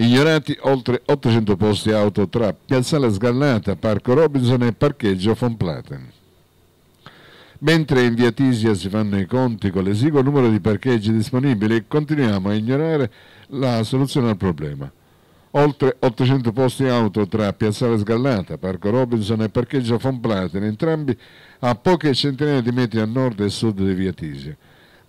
Ignorati oltre 800 posti auto tra Piazzale Sgallata, Parco Robinson e Parcheggio Fonplaten. Mentre in via Tisia si fanno i conti con l'esiguo numero di parcheggi disponibili, continuiamo a ignorare la soluzione al problema. Oltre 800 posti auto tra Piazzale Sgallata, Parco Robinson e Parcheggio Fonplaten, entrambi a poche centinaia di metri a nord e sud di via Tisia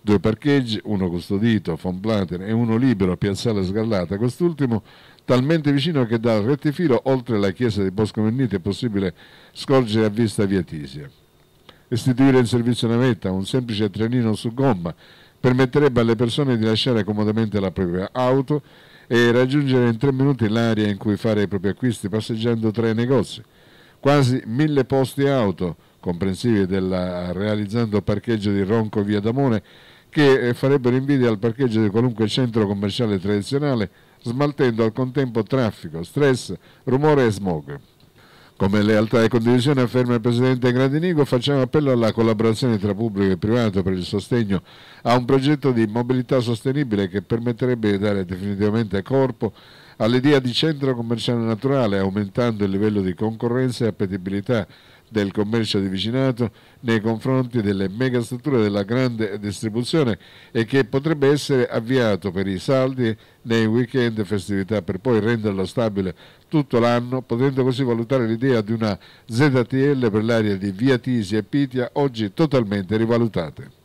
due parcheggi, uno custodito a Fonplaten e uno libero a Piazzale Sgarlata, quest'ultimo talmente vicino che dal rettifilo oltre la chiesa di Bosco Menniti è possibile scorgere a vista via Tisia. Istituire in servizio navetta un semplice trenino su gomma permetterebbe alle persone di lasciare comodamente la propria auto e raggiungere in tre minuti l'area in cui fare i propri acquisti passeggiando tra i negozi. Quasi mille posti auto comprensivi del realizzando parcheggio di Ronco Via Damone che eh, farebbero invidia al parcheggio di qualunque centro commerciale tradizionale smaltendo al contempo traffico, stress, rumore e smog. Come lealtà e condivisione afferma il Presidente Grandinigo, facciamo appello alla collaborazione tra pubblico e privato per il sostegno a un progetto di mobilità sostenibile che permetterebbe di dare definitivamente corpo all'idea di centro commerciale naturale, aumentando il livello di concorrenza e appetibilità del commercio di vicinato nei confronti delle megastrutture della grande distribuzione e che potrebbe essere avviato per i saldi nei weekend e festività per poi renderlo stabile tutto l'anno, potendo così valutare l'idea di una ZTL per l'area di Via Tisi e Pitia oggi totalmente rivalutate.